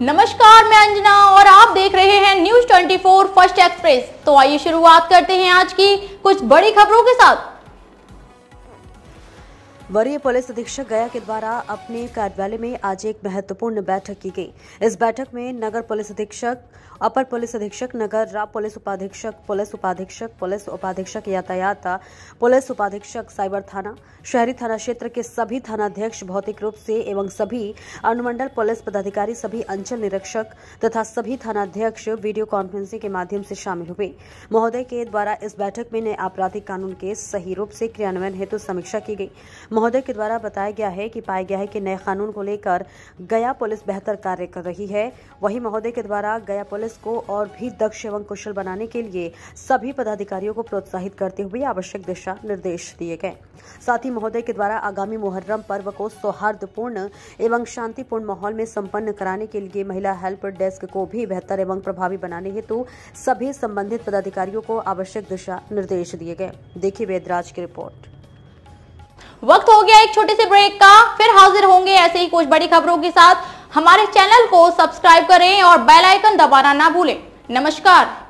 नमस्कार मैं अंजना और आप देख रहे हैं न्यूज 24 फर्स्ट एक्सप्रेस तो आइए शुरुआत करते हैं आज की कुछ बड़ी खबरों के साथ वरीय पुलिस अधीक्षक गया के द्वारा अपने कार्यालय में आज एक महत्वपूर्ण बैठक की गई इस बैठक में नगर पुलिस अधीक्षक अपर पुलिस अधीक्षक नगर रा पुलिस उपाधीक्षक पुलिस उपाधीक्षक पुलिस उपाधीक्षक यातायात पुलिस उपाधीक्षक साइबर थाना शहरी थाना क्षेत्र के सभी थानाध्यक्ष भौतिक रूप से एवं सभी अनुमंडल पुलिस पदाधिकारी सभी अंचल निरीक्षक तथा सभी थानाध्यक्ष वीडियो कॉन्फ्रेंसिंग के माध्यम से शामिल हुए महोदय के द्वारा इस बैठक में नए आपराधिक कानून के सही रूप से क्रियान्वयन हेतु समीक्षा की गई महोदय के द्वारा बताया गया है कि पाया गया है कि नए कानून को लेकर गया पुलिस बेहतर कार्य कर रही है वहीं महोदय के द्वारा गया पुलिस को और भी दक्ष एवं कुशल बनाने के लिए सभी पदाधिकारियों को प्रोत्साहित करते हुए आवश्यक दिशा निर्देश दिए गए साथ ही महोदय के द्वारा आगामी मुहर्रम पर्व को सौहार्दपूर्ण एवं शांतिपूर्ण माहौल में संपन्न कराने के लिए महिला हेल्प डेस्क को भी बेहतर एवं प्रभावी बनाने हेतु सभी संबंधित पदाधिकारियों को आवश्यक दिशा निर्देश दिए गए देखिए वेदराज की रिपोर्ट वक्त हो गया एक छोटे से ब्रेक का फिर हाजिर होंगे ऐसे ही कुछ बड़ी खबरों के साथ हमारे चैनल को सब्सक्राइब करें और बेल आइकन दबाना ना भूलें नमस्कार